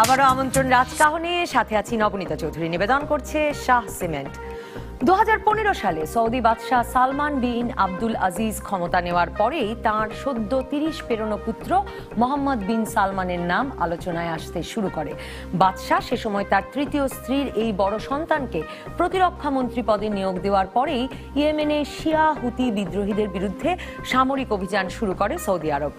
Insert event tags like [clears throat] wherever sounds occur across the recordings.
আবারও আমন্ত্রণ রাজকাহনে সাথে আছি নবনীতা চৌধুরী নিবেদন করছে শাহ সিমেন্ট দু সালে সৌদি বাদশাহ সালমান বিন আব্দুল আজিজ ক্ষমতা নেওয়ার পরেই তাঁর সদ্য তিরিশ পেরোনো পুত্র মোহাম্মদ বিন সালমানের নাম আলোচনায় আসতে শুরু করে বাদশাহ সে সময় তার তৃতীয় স্ত্রীর এই বড় সন্তানকে প্রতিরক্ষা মন্ত্রী পদে নিয়োগ দেওয়ার পরেই ইয়েমেনে শিয়া হুতি বিদ্রোহীদের বিরুদ্ধে সামরিক অভিযান শুরু করে সৌদি আরব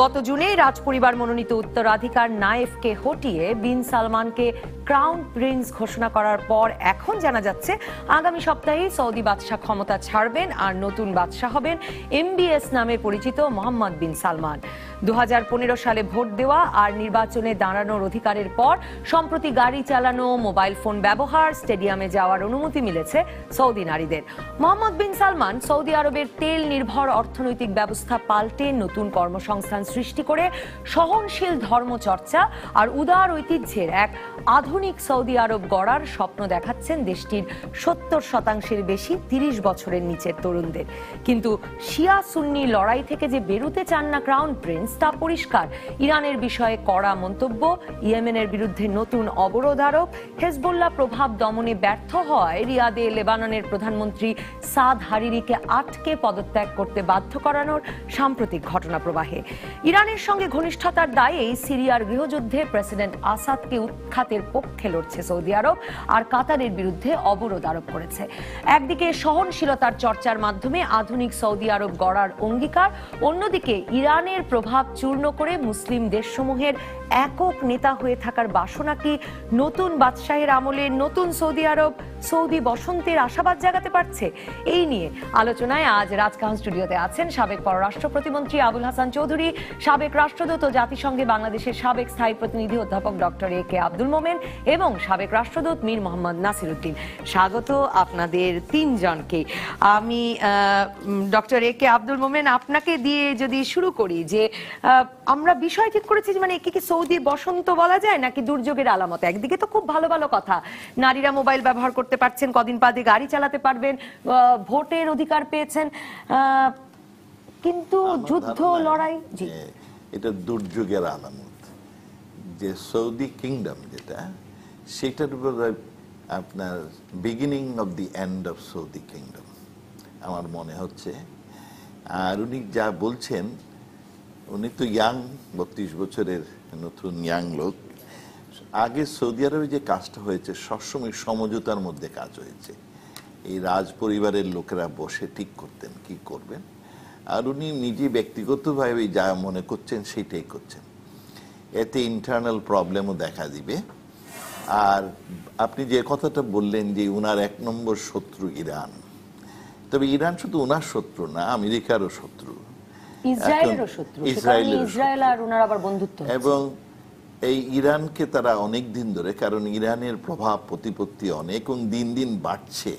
গত জুনে রাজপরিবার মনোনীত উত্তরাধিকার নায়েফকে হটিয়ে বিন সালমানকে ক্রাউন প্রিন্স ঘোষণা করার পর এখন জানা যাচ্ছে আগামী সপ্তাহে সৌদি বাদশাহ ক্ষমতা ছাড়বেন আর নতুন বাদশাহ হবেন এমবিএস নামে পরিচিত মোহাম্মদ বিন সালমান দু সালে ভোট দেওয়া আর নির্বাচনে দাঁড়ানোর অধিকারের পর সম্প্রতি গাড়ি চালানো মোবাইল ফোন ব্যবহার স্টেডিয়ামে যাওয়ার অনুমতি মিলেছে সৌদি নারীদের মোহাম্মদ বিন সালমান সৌদি আরবের তেল নির্ভর অর্থনৈতিক ব্যবস্থা পাল্টে নতুন কর্মসংস্থান সৃষ্টি করে সহনশীল ধর্মচর্চা আর উদার ঐতিহ্যের এক আধুনিক সৌদি আরব গড়ার স্বপ্ন দেখাচ্ছেন দেশটির সত্তর শতাংশের বেশি তিরিশ বছরের নিচের তরুণদের কিন্তু শিয়া সুন্নি লড়াই থেকে যে বেরুতে চান না ক্রাউন প্রিন্স রাস্তা পরিষ্কার ইরানের বিষয়ে কড়া মন্তব্য ইয়েমেনের বিরুদ্ধে নতুন অবরোধ আরোপ হেজবুল্লাহ প্রভাব দমনে ব্যর্থ হয় রিয়াদে লেবাননের প্রধানমন্ত্রী সাদ হারিরিকে আটকে পদত্যাগ করতে বাধ্য করানোর সাম্প্রতিক ঘটনা প্রবাহে ইরানের সঙ্গে ঘনিষ্ঠতার দায়েই সিরিয়ার গৃহযুদ্ধে প্রেসিডেন্ট আসাদকে উৎখাতের পক্ষে লড়ছে সৌদি আরব আর কাতারের বিরুদ্ধে অবরোধ আরোপ করেছে একদিকে সহনশীলতার চর্চার মাধ্যমে আধুনিক সৌদি আরব গড়ার অঙ্গীকার অন্যদিকে ইরানের প্রভাব ভাব চূর্ণ করে মুসলিম দেশসমূহের একক নেতা হয়ে থাকার বাসনা কি নতুন বাদশাহের আমলে নতুন সৌদি আরব সৌদি বসন্তের আশাবাদ জাগাতে পারছে এই নিয়ে আলোচনায় আজ রাজকাহন স্টুডিওতে আছেন সাবেক পররাষ্ট্র প্রতিমন্ত্রী আবুল হাসান চৌধুরী সাবেক রাষ্ট্রদূত জাতিসংঘে বাংলাদেশের সাবেক স্থায়ী প্রতিনিধি অধ্যাপক ডক্টর এ কে আব্দুল মোমেন এবং সাবেক রাষ্ট্রদূত মীর মোহাম্মদ নাসির উদ্দিন স্বাগত আপনাদের তিনজনকে আমি ডক্টর এ কে আব্দুল মোমেন আপনাকে দিয়ে যদি শুরু করি যে আমরা বিষয় ঠিক করেছি মানে একে কি সৌদি বসন্ত বলা যায় নাকি দুর্যোগের আলামত একদিকে তো খুব ভালো ভালো কথা নারীরা মোবাইল ব্যবহার করতে করতে পারছেন কদিন বাদে গাড়ি চালাতে পারবেন ভোটের অধিকার পেয়েছেন কিন্তু যুদ্ধ লড়াই এটা দুর্যোগের আলামত যে সৌদি কিংডম যেটা সেটার উপর আপনার beginning of the end of Saudi kingdom আমার মনে হচ্ছে আর উনি যা বলছেন উনি তো ইয়াং বত্রিশ বছরের নতুন ইয়াং লোক আগে সৌদি আরবে যে কাজটা হয়েছে সবসময় সমঝোতার মধ্যে কাজ হয়েছে এই রাজ পরিবারের লোকেরা বসে ঠিক করতেন কি করবেন আর উনি নিজে ব্যক্তিগতভাবে যা মনে করছেন সেটাই করছেন এতে ইন্টারনাল প্রবলেমও দেখা দিবে আর আপনি যে কথাটা বললেন যে উনার এক নম্বর শত্রু ইরান তবে ইরান শুধু উনার শত্রু না আমেরিকারও শত্রু ইসরায়েলেরও শত্রু ইসরায়েল আর উনার আবার বন্ধুত্ব এবং এই ইরানকে তারা অনেক দিন ধরে কারণ ইরানের প্রভাব প্রতিপত্তি অনেক এবং দিন দিন বাড়ছে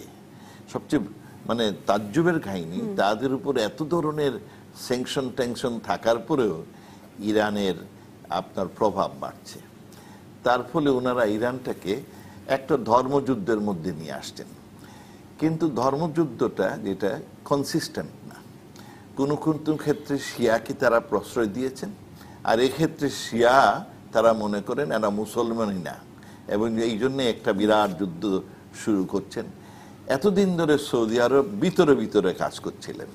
সবচেয়ে মানে তাজ্জুবের কাহিনী তাদের উপর এত ধরনের স্যাংশন ট্যাংশন থাকার পরেও ইরানের আপনার প্রভাব বাড়ছে তার ফলে ওনারা ইরানটাকে একটা ধর্মযুদ্ধের মধ্যে নিয়ে আসতেন কিন্তু ধর্মযুদ্ধটা যেটা কনসিস্টেন্ট না কোনো কোনো ক্ষেত্রে শিয়াকে তারা প্রশ্রয় দিয়েছেন আর এক্ষেত্রে শিয়া তারা মনে করেন এরা মুসলমানই না এবং এই জন্যে একটা বিরাট যুদ্ধ শুরু করছেন এতদিন ধরে সৌদি আরব ভিতরে ভিতরে কাজ করছিলেন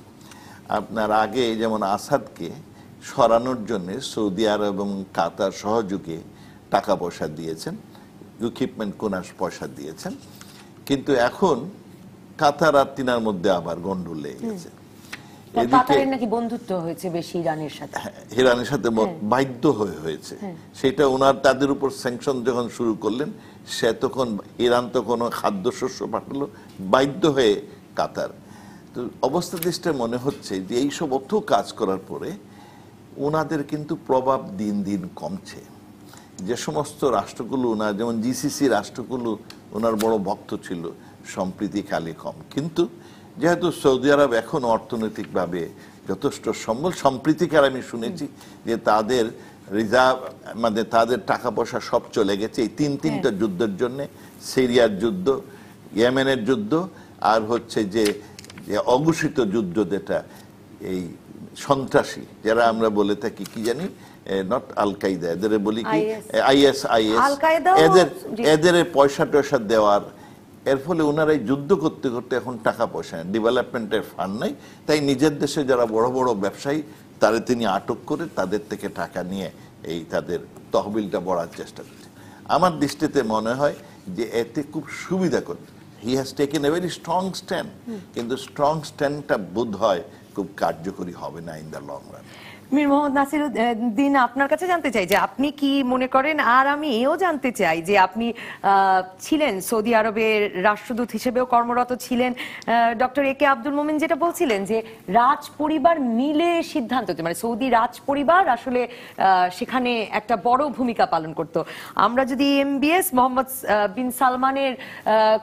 আপনার আগে যেমন আসাদকে সরানোর জন্য সৌদি আরব এবং কাতার সহযোগে টাকা পয়সা দিয়েছেন ইকুইপমেন্ট কোনাস পয়সা দিয়েছেন কিন্তু এখন কাতার আর তিনার মধ্যে আবার গন্ডুল লেগে গেছে সাথে হ্যাঁ, হ্যাঁ। বাধ্য হয়ে হয়েছে হ্যাঁ। সেটা তাদের উপর স্যাংশন যখন শুরু করলেন সে তখন ইরান তো কোনো খাদ্যশস্য পাঠালো বাধ্য হয়ে কাতার তো অবস্থা দৃষ্টে মনে হচ্ছে যে এইসব অর্থ কাজ করার পরে ওনাদের কিন্তু প্রভাব দিন দিন কমছে যে সমস্ত রাষ্ট্রগুলো ওনার যেমন জিসিসি রাষ্ট্রগুলো ওনার বড় ভক্ত ছিল সম্প্রীতিকালে কম কিন্তু যেহেতু সৌদি আরব এখন অর্থনৈতিকভাবে যথেষ্ট সম্বল সম্প্রীতিকার আমি শুনেছি যে তাদের রিজার্ভ মানে তাদের টাকা পয়সা সব চলে গেছে এই তিন তিনটা হ্যাঁ। যুদ্ধের জন্য সিরিয়ার যুদ্ধ ইয়েমেনের যুদ্ধ আর হচ্ছে যে অঘোষিত যুদ্ধ যেটা এই সন্ত্রাসী যারা আমরা বলে থাকি কি জানি নট আল কায়দা এদের বলি কি আইএস আইএস এদের এদের পয়সা টয়সা দেওয়ার এর ফলে ওনারা যুদ্ধ করতে করতে এখন টাকা পয়সা ডেভেলপমেন্টের ফান্ড নাই তাই নিজের দেশে যারা বড় বড় ব্যবসায়ী তারা তিনি আটক করে তাদের থেকে টাকা নিয়ে এই তাদের তহবিলটা বড়ার চেষ্টা করছে আমার দৃষ্টিতে মনে হয় যে এতে খুব সুবিধা করে he has taken a very strong stand কিন্তু স্ট্রং স্ট্যান্ডটা বোধ হয় খুব কার্যকরী হবে না in the long run Mir Mohammad Nasir Din আপনার কাছে জানতে চাই যে আপনি কি মনে করেন আর আমি এও জানতে চাই যে আপনি ছিলেন সৌদি আরবের রাষ্ট্রদূত হিসেবেও কর্মরত ছিলেন ডক্টর এ কে আব্দুল মোমিন যেটা বলছিলেন যে রাজ পরিবার মিলে সিদ্ধান্ত মানে সৌদি রাজ পরিবার আসলে সেখানে একটা বড় ভূমিকা পালন করত আমরা যদি এমবিএস মোহাম্মদ বিন সালমানের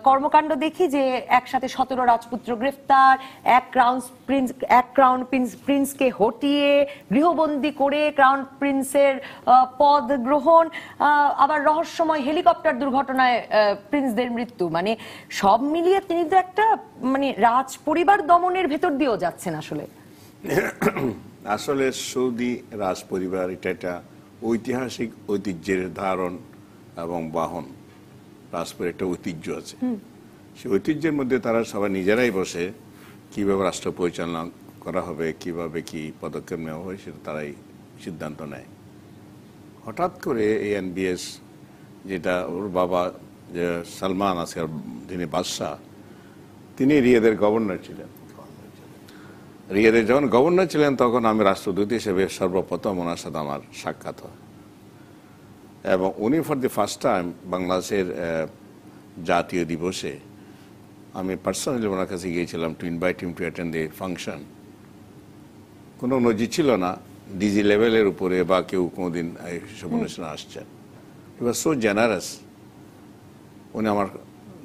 কর্মকাণ্ড দেখি যে একসাথে সতেরো রাজপুত্র গ্রেফতার এক ক্রাউন্স প্রিন্স এক ক্রাউন প্রিন্স প্রিন্সকে হটিয়ে গৃহবন্দী করে ক্রাউন প্রিন্সের পদ গ্রহণ আবার রহস্যময় হেলিকপ্টার দুর্ঘটনায় প্রিন্সদের মৃত্যু মানে সব মিলিয়ে তিনি তো একটা মানে রাজ পরিবার দমনের ভেতর দিয়েও যাচ্ছেন আসলে [coughs] আসলে সৌদি রাজ পরিবার এটা একটা ঐতিহাসিক ঐতিহ্যের ধারণ এবং বাহন রাজপুরের একটা ঐতিহ্য আছে সেই ঐতিহ্যের মধ্যে তারা সবাই নিজেরাই বসে কীভাবে রাষ্ট্র পরিচালনা করা হবে কিভাবে কি পদক্ষেপ নেওয়া হবে সেটা তারাই সিদ্ধান্ত নেয় হঠাৎ করে এই এনবিএস যেটা ওর বাবা যে সালমান আছে যিনি বাদশাহ তিনি রিয়াদের গভর্নর ছিলেন রিয়াদের যখন গভর্নর ছিলেন তখন আমি রাষ্ট্রদূত হিসেবে সর্বপ্রথম ওনার সাথে আমার সাক্ষাৎ হয় এবং উনি ফর দি ফার্স্ট টাইম বাংলাদেশের জাতীয় দিবসে আমি পার্সোনালি ওনার কাছে গিয়েছিলাম to invite him to attend the function কোনো নজির ছিল না ডিজি লেভেলের উপরে বা কেউ কোনোদিন এইসব অনুষ্ঠানে আসছেন এবার ওয়াজ সো জেনারাস উনি আমার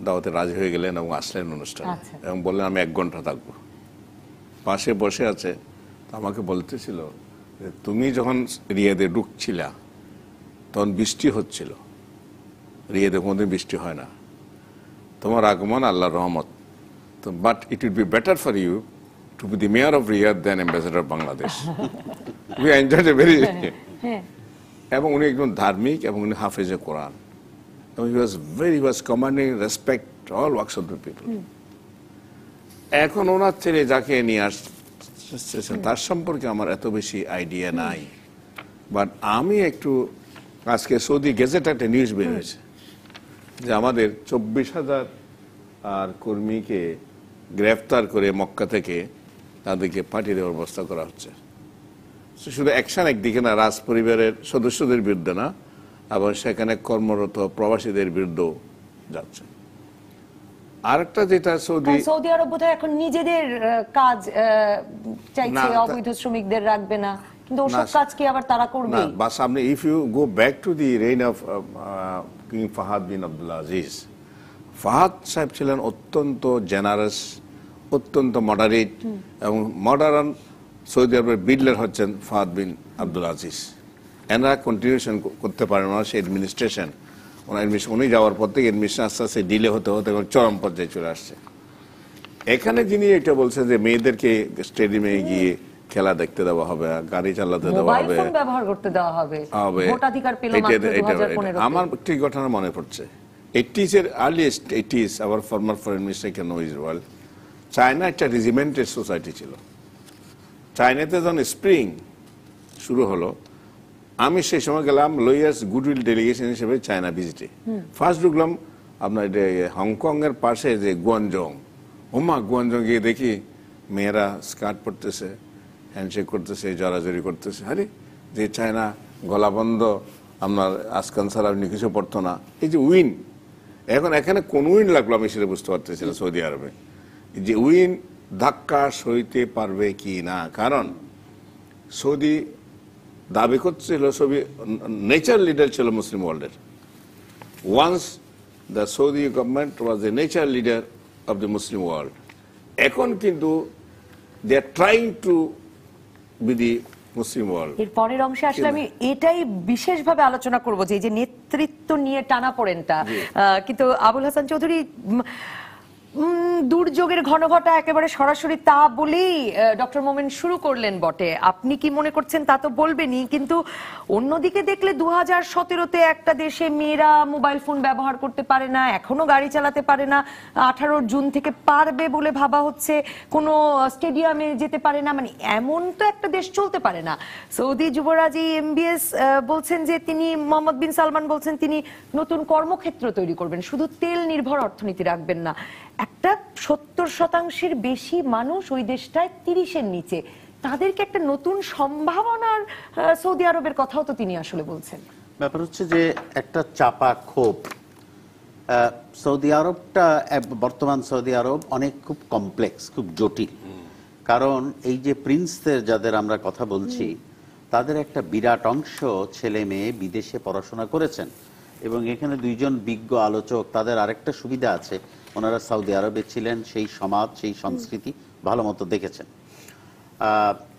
দাওয়াতে রাজি হয়ে গেলেন এবং আসলেন অনুষ্ঠানে আচ্ছা। এবং বললেন আমি এক ঘন্টা থাকবো পাশে বসে আছে আমাকে বলতেছিল তুমি যখন রিয়াদে ঢুকছিলা তখন বৃষ্টি হচ্ছিল রিয়াদে কোনোদিন বৃষ্টি হয় না তোমার আগমন আল্লাহ রহমত তো but it would be better for you to be the mayor of Riyadh, then ambassador of Bangladesh. we enjoyed a very... [laughs] এবং উনি একজন ধার্মিক এবং উনি হাফেজ এ কোরআন he was very was commanding respect all walks of the people এখন ওনার ছেলে যাকে নিয়ে আসছে তার সম্পর্কে আমার এত বেশি আইডিয়া নাই বাট আমি একটু আজকে সৌদি গেজেট একটা নিউজ বের হয়েছে যে আমাদের চব্বিশ হাজার আর কর্মীকে গ্রেফতার করে মক্কা থেকে তাদেরকে পাঠিয়ে দেওয়ার ব্যবস্থা করা হচ্ছে শুধু অ্যাকশান একদিকে না রাজ পরিবারের সদস্যদের বিরুদ্ধে না এবং সেখানে কর্মরত প্রবাসীদের বিরুদ্ধেও যাচ্ছে আরেকটা যেটা সৌদি সৌদি আরব এখন নিজেদের কাজ চাইছে অবৈধ শ্রমিকদের রাখবে না কিন্তু ওসব কাজ কি আবার তারা করবে না বা সামনে if you go back to the reign of king Fahd bin Abdul Aziz Fahd সাহেব ছিলেন অত্যন্ত জেনারেস অত্যন্ত মডারেট এবং মডার্ন সৌদি আরবের বিল্ডার হচ্ছেন ফাহাদ বিন আব্দুল আজিজ এনারা কন্টিনিউশন করতে পারেন ওনার সেই অ্যাডমিনিস্ট্রেশন ওনার উনি যাওয়ার পর থেকে অ্যাডমিশন আস্তে আস্তে ডিলে হতে হতে এখন চরম পর্যায়ে চলে আসছে এখানে যিনি এটা বলছেন যে মেয়েদেরকে স্টেডিয়ামে গিয়ে খেলা দেখতে দেওয়া হবে গাড়ি চালাতে দেওয়া হবে আমার একটি ঘটনা মনে পড়ছে এইটিস এর earliest 80s our former foreign minister কেন ইসরায়েল চায়না একটা রেজিমেন্টেড সোসাইটি ছিল চায়নাতে যখন স্প্রিং শুরু হলো আমি সেই সময় গেলাম লোয়ার্স গুডউইল ডেলিগেশন হিসেবে চায়না ভিজিটে ফার্স্ট ঢুকলাম আপনার হংকং এর পাশে যে গুয়ানজং ওমা গুয়ানজং গিয়ে দেখি মেয়েরা স্কার্ট পরতেছে হ্যান্ডশেক করতেছে জড়াজড়ি করতেছে আরে যে চায়না গলা বন্ধ আপনার আসকান স্যার আপনি কিছু পড়তো না এই যে উইন এখন এখানে কোন উইন লাগলো আমি সেটা বুঝতে পারতেছি সৌদি আরবে যে উইন ধাক্কা সইতে পারবে কি না কারণ সৌদি দাবি করছিল সবই নেচার লিডার ছিল মুসলিম ওয়ার্ল্ডের once the Saudi government was the nature leader of the Muslim world এখন কিন্তু they are trying to be the Muslim world এর পরের অংশে আসলে আমি এটাই বিশেষভাবে আলোচনা করব যে যে নেতৃত্ব নিয়ে টানা পড়েনটা কিন্তু আবুল হাসান চৌধুরী দুর্যোগের ঘন ঘটা একেবারে সরাসরি তা বলেই ডক্টর মোমেন শুরু করলেন বটে আপনি কি মনে করছেন তা তো বলবেনই কিন্তু অন্যদিকে দেখলে দু হাজার সতেরোতে একটা দেশে মেয়েরা মোবাইল ফোন ব্যবহার করতে পারে না এখনো গাড়ি চালাতে পারে না আঠারো জুন থেকে পারবে বলে ভাবা হচ্ছে কোনো স্টেডিয়ামে যেতে পারে না মানে এমন তো একটা দেশ চলতে পারে না সৌদি যুবরাজ এই এমবিএস বলছেন যে তিনি মোহাম্মদ বিন সালমান বলছেন তিনি নতুন কর্মক্ষেত্র তৈরি করবেন শুধু তেল নির্ভর অর্থনীতি রাখবেন না একটা সত্তর শতাংশের বেশি মানুষ ওই দেশটায় তিরিশের নিচে তাদেরকে একটা নতুন সম্ভাবনার সৌদি আরবের কথাও তো তিনি আসলে বলছেন ব্যাপার হচ্ছে যে একটা চাপা ক্ষোভ সৌদি আরবটা বর্তমান সৌদি আরব অনেক খুব কমপ্লেক্স খুব জটিল কারণ এই যে প্রিন্সদের যাদের আমরা কথা বলছি তাদের একটা বিরাট অংশ ছেলে মেয়ে বিদেশে পড়াশোনা করেছেন এবং এখানে দুইজন বিজ্ঞ আলোচক তাদের আরেকটা সুবিধা আছে ওনারা সৌদি আরবে ছিলেন সেই সমাজ সেই সংস্কৃতি ভালো মতো দেখেছেন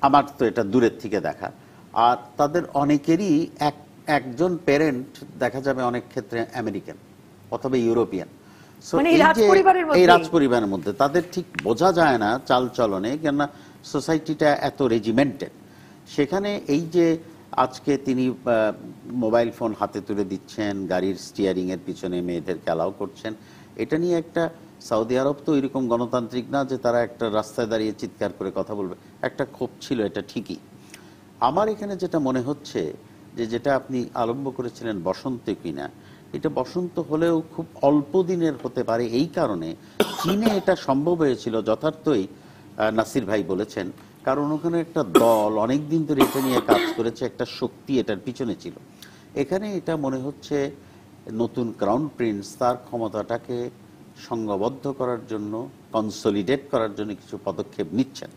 আমার তো এটা দূরের থেকে দেখা আর তাদের অনেকেরই এক একজন প্যারেন্ট দেখা যাবে অনেক ক্ষেত্রে আমেরিকান অথবা ইউরোপিয়ান মানে এই রাজ পরিবারের মধ্যে তাদের ঠিক বোঝা যায় না চাল চলনে কেননা সোসাইটিটা এত রেজিমেন্টেড সেখানে এই যে আজকে তিনি মোবাইল ফোন হাতে তুলে দিচ্ছেন গাড়ির স্টিয়ারিং এর পিছনে মেয়েদের খেলাও করছেন এটা নিয়ে একটা সৌদি আরব তো এরকম গণতান্ত্রিক না যে তারা একটা রাস্তায় দাঁড়িয়ে চিৎকার করে কথা বলবে একটা ক্ষোভ ছিল এটা ঠিকই আমার এখানে যেটা মনে হচ্ছে যে যেটা আপনি আরম্ভ করেছিলেন বসন্তে কিনা এটা বসন্ত হলেও খুব অল্প দিনের হতে পারে এই কারণে চীনে এটা সম্ভব হয়েছিল যথার্থই নাসির ভাই বলেছেন কারণ ওখানে একটা দল অনেক দিন ধরে এটা নিয়ে কাজ করেছে একটা শক্তি এটার পিছনে ছিল এখানে এটা মনে হচ্ছে নতুন ক্রাউন প্রিন্স তার ক্ষমতাটাকে সংঘবদ্ধ করার জন্য কনসলিডেট করার জন্য কিছু পদক্ষেপ নিচ্ছেন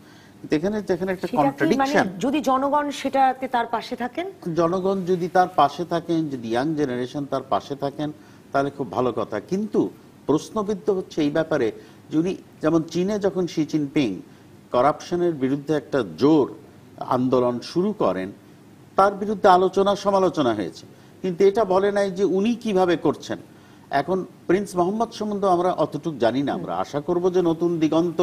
একটা কন্ট্রাডিকশন মানে যদি জনগণ সেটাতে তার পাশে থাকেন জনগণ যদি তার পাশে থাকেন যদি ইয়াং জেনারেশন তার পাশে থাকেন তাহলে খুব ভালো কথা কিন্তু প্রশ্নবিদ্ধ হচ্ছে এই ব্যাপারে যিনি যেমন চীনে যখন শি জিনপিং করাপশনের বিরুদ্ধে একটা জোর আন্দোলন শুরু করেন তার বিরুদ্ধে আলোচনা সমালোচনা হয়েছে কিন্তু এটা বলে নাই যে উনি কিভাবে করছেন এখন প্রিন্স মোহাম্মদ সম্বন্ধে আমরা অতটুক জানি না আমরা আশা করব যে নতুন দিগন্ত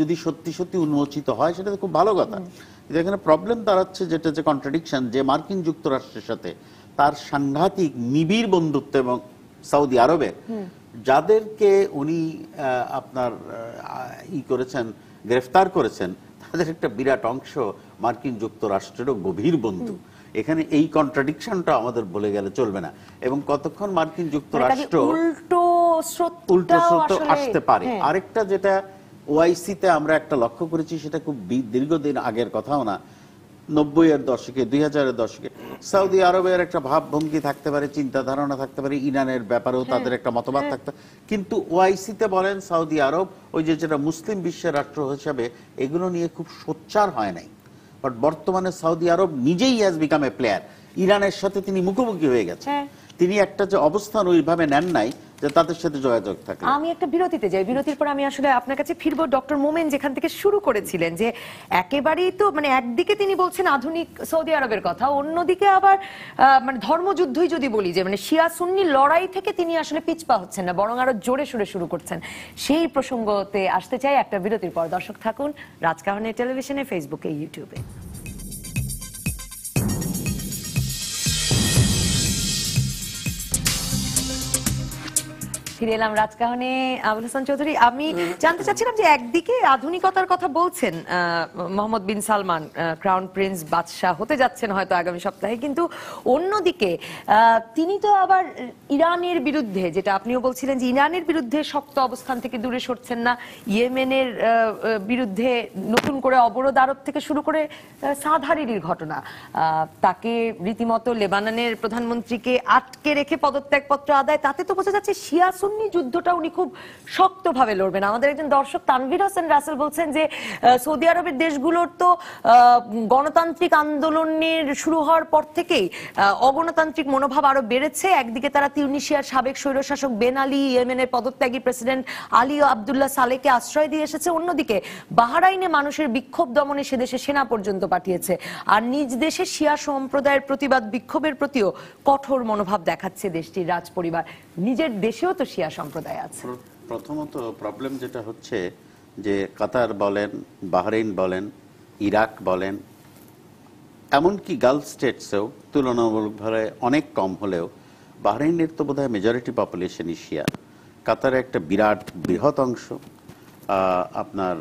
যদি সত্যি সত্যি উন্মোচিত হয় সেটা খুব ভালো কথা কিন্তু এখানে প্রবলেম দাঁড়াচ্ছে যেটা যে কন্ট্রাডিকশন যে মার্কিন যুক্তরাষ্ট্রের সাথে তার সাংঘাতিক নিবিড় বন্ধুত্ব এবং সৌদি আরবে যাদেরকে উনি আপনার ই করেছেন গ্রেফতার করেছেন তাদের একটা বিরাট অংশ মার্কিন যুক্তরাষ্ট্রেরও গভীর বন্ধু এখানে এই কন্ট্রাডিকশনটা আমাদের বলে গেলে চলবে না এবং কতক্ষণ মার্কিন মানে যুক্তরাষ্ট্র উল্টো উল্টো স্রোত আসতে পারে হ্যাঁ। আরেকটা যেটা ওআইসিতে আমরা একটা লক্ষ্য করেছি সেটা খুব দীর্ঘদিন আগের কথাও না নব্বই এর দশকে দুই হাজারের দশকে সৌদি আরবের একটা ভাবভঙ্গি থাকতে পারে চিন্তা ধারণা থাকতে পারে ইরানের ব্যাপারেও হ্যাঁ, তাদের একটা মতবাদ হ্যাঁ। থাকতে কিন্তু ওআইসিতে বলেন সৌদি আরব ওই যে যেটা মুসলিম বিশ্বের রাষ্ট্র হিসাবে এগুলো নিয়ে খুব সোচ্চার হয় নাই বাট বর্তমানে সৌদি আরব নিজেই হ্যাজ বিকাম এ প্লেয়ার ইরানের সাথে তিনি মুখোমুখি হয়ে গেছে হ্যাঁ। তিনি একটা যে অবস্থান ওইভাবে নেন নাই যে তাদের সাথে যোগাযোগ থাকে আমি একটা বিরতিতে যাই বিরতির পর আমি আসলে আপনার কাছে ফিরব ডক্টর মোমেন যেখান থেকে শুরু করেছিলেন যে একেবারেই তো মানে একদিকে তিনি বলছেন আধুনিক সৌদি আরবের কথা অন্যদিকে আবার মানে ধর্মযুদ্ধই যদি বলি যে মানে শিয়া সুন্নি লড়াই থেকে তিনি আসলে পিছপা হচ্ছেন না বরং আরো জোরে সুরে শুরু করছেন সেই প্রসঙ্গতে আসতে চাই একটা বিরতির পর দর্শক থাকুন রাজকাহনের টেলিভিশনে ফেসবুকে ইউটিউবে ফিরে এলাম রাজকাহনে আবুল হাসান চৌধুরী আমি জানতে চাচ্ছিলাম যে একদিকে আধুনিকতার কথা বলছেন Mohammed bin Salman crown prince বাদশাহ হতে যাচ্ছেন হয়তো আগামী সপ্তাহে কিন্তু অন্যদিকে তিনি তো আবার ইরানের বিরুদ্ধে যেটা আপনিও বলছিলেন যে ইরানের বিরুদ্ধে শক্ত অবস্থান থেকে দূরে সরছেন না ইয়েমেনের বিরুদ্ধে নতুন করে অবরোধ আরোপ থেকে শুরু করে সাধারিরির ঘটনা তাকে রীতিমতো লেবাননের প্রধানমন্ত্রীকে আটকে রেখে পদত্যাগপত্র আদায় তাতে তো বোঝা যাচ্ছে শিয়া যুদ্ধটা উনি খুব শক্তভাবে লড়বেন আমাদের একজন দর্শক তানভীর হোসেন রাসেল বলছেন যে সৌদি আরবের দেশগুলোর তো গণতান্ত্রিক আন্দোলনের শুরু হওয়ার পর থেকেই অগণতান্ত্রিক মনোভাব আরো বেড়েছে একদিকে তারা তিউনিশিয়ার সাবেক স্বৈরশাসক বেন আলী ইয়েমেনের পদত্যাগী প্রেসিডেন্ট আলী ও আবদুল্লাহ সালেকে আশ্রয় দিয়ে এসেছে অন্যদিকে বাহারাইনে মানুষের বিক্ষোভ দমনে সে দেশে সেনা পর্যন্ত পাঠিয়েছে আর নিজ দেশে শিয়া সম্প্রদায়ের প্রতিবাদ বিক্ষোভের প্রতিও কঠোর মনোভাব দেখাচ্ছে দেশটির রাজ পরিবার নিজের দেশেও তো শিয়া সম্প্রদায় আছে প্রথমত প্রবলেম যেটা হচ্ছে যে কাতার বলেন বাহরেইন বলেন ইরাক বলেন এমনকি গালফ স্টেটসেও তুলনামূলকভাবে অনেক কম হলেও বাহরেইনের তো বোধহয় মেজরিটি পপুলেশন এশিয়া কাতারে একটা বিরাট বৃহৎ অংশ আপনার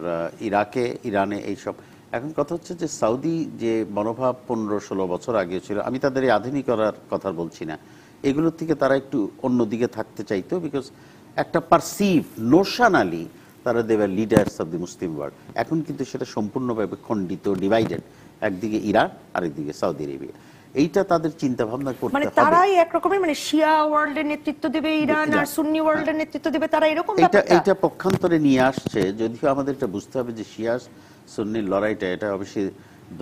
ইরাকে ইরানে এইসব এখন কথা হচ্ছে যে সৌদি যে মনোভাব পনেরো ষোলো বছর আগে ছিল আমি তাদের এই করার কথা বলছি না এগুলোর থেকে তারা একটু অন্য দিকে থাকতে চাইতো বিকজ একটা পারসিভ নোশান আলি তারা they were leaders of the Muslim world এখন কিন্তু সেটা সম্পূর্ণভাবে খণ্ডিত ডিভাইডেড একদিকে ইরান আরেকদিকে সৌদি আরেবিয়া এইটা তাদের চিন্তা ভাবনা করতে মানে তারাই একরকমের মানে শিয়া ওয়ার্ল্ডের নেতৃত্ব দেবে ইরান আর সুন্নি ওয়ার্ল্ডের নেতৃত্ব দেবে তারা এরকম এটা এটা পক্ষান্তরে নিয়ে আসছে যদিও আমাদের এটা বুঝতে হবে যে শিয়া সুন্নির লড়াইটা এটা অবশ্যই